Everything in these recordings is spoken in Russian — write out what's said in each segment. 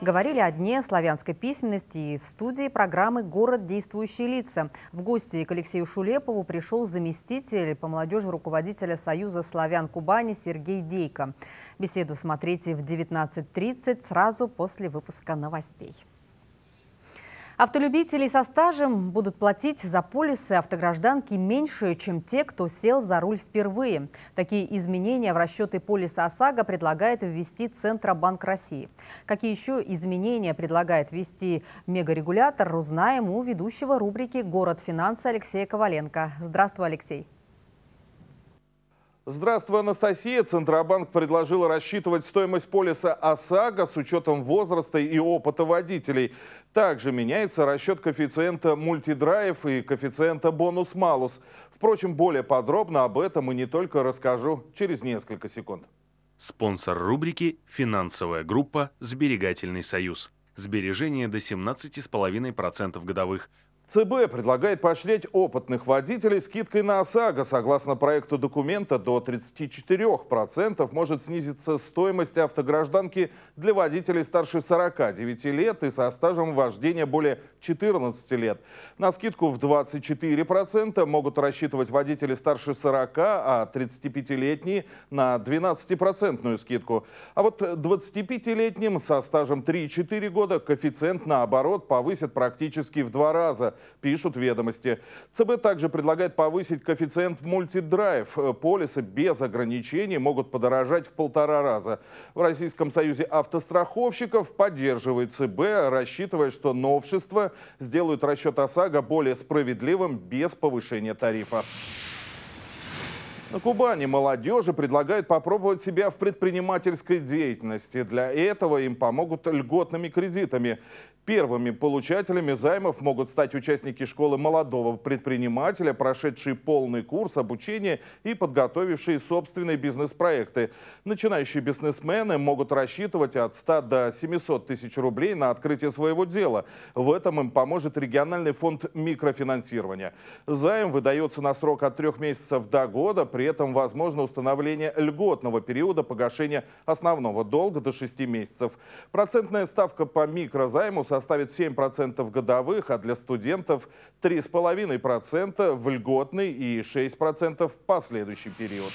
Говорили о Дне славянской письменности и в студии программы «Город. Действующие лица». В гости к Алексею Шулепову пришел заместитель по молодежи руководителя Союза славян Кубани Сергей Дейко. Беседу смотрите в 19.30 сразу после выпуска новостей. Автолюбители со стажем будут платить за полисы автогражданки меньше, чем те, кто сел за руль впервые. Такие изменения в расчеты полиса ОСАГО предлагает ввести Центробанк России. Какие еще изменения предлагает ввести мегарегулятор, узнаем у ведущего рубрики «Город финансы» Алексея Коваленко. Здравствуй, Алексей. Здравствуй, Анастасия. Центробанк предложил рассчитывать стоимость полиса ОСАГО с учетом возраста и опыта водителей. Также меняется расчет коэффициента мультидрайв и коэффициента бонус-малус. Впрочем, более подробно об этом и не только расскажу через несколько секунд. Спонсор рубрики «Финансовая группа. Сберегательный союз». Сбережение до 17,5% годовых – ЦБ предлагает поощрять опытных водителей скидкой на ОСАГО. Согласно проекту документа, до 34% может снизиться стоимость автогражданки для водителей старше 49 лет и со стажем вождения более 14 лет. На скидку в 24% могут рассчитывать водители старше 40, а 35-летние на 12% процентную скидку. А вот 25-летним со стажем 3-4 года коэффициент, наоборот, повысит практически в два раза пишут ведомости. ЦБ также предлагает повысить коэффициент мультидрайв. Э, полисы без ограничений могут подорожать в полтора раза. В Российском Союзе автостраховщиков поддерживает ЦБ, рассчитывая, что новшества сделают расчет ОСАГО более справедливым без повышения тарифа. На Кубани молодежи предлагают попробовать себя в предпринимательской деятельности. Для этого им помогут льготными кредитами. Первыми получателями займов могут стать участники школы молодого предпринимателя, прошедшие полный курс обучения и подготовившие собственные бизнес-проекты. Начинающие бизнесмены могут рассчитывать от 100 до 700 тысяч рублей на открытие своего дела. В этом им поможет региональный фонд микрофинансирования. Займ выдается на срок от трех месяцев до года – при этом возможно установление льготного периода погашения основного долга до 6 месяцев. Процентная ставка по микрозайму составит 7% годовых, а для студентов 3,5% в льготный и 6% в последующий период.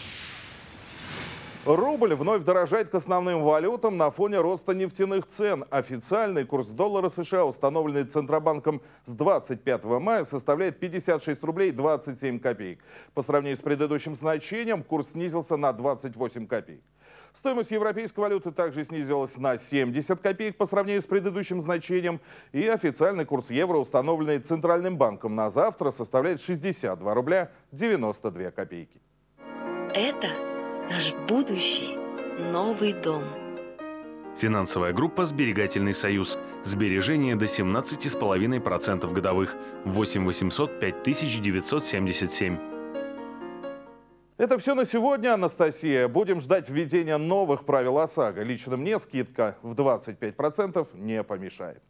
Рубль вновь дорожает к основным валютам на фоне роста нефтяных цен. Официальный курс доллара США, установленный Центробанком с 25 мая, составляет 56 рублей 27 копеек. По сравнению с предыдущим значением, курс снизился на 28 копеек. Стоимость европейской валюты также снизилась на 70 копеек по сравнению с предыдущим значением. И официальный курс евро, установленный Центральным банком на завтра, составляет 62 рубля 92 копейки. Это наш будущий новый дом. Финансовая группа «Сберегательный союз». Сбережения до 17,5% годовых. 8 800 5977. Это все на сегодня, Анастасия. Будем ждать введения новых правил ОСАГО. Лично мне скидка в 25% не помешает.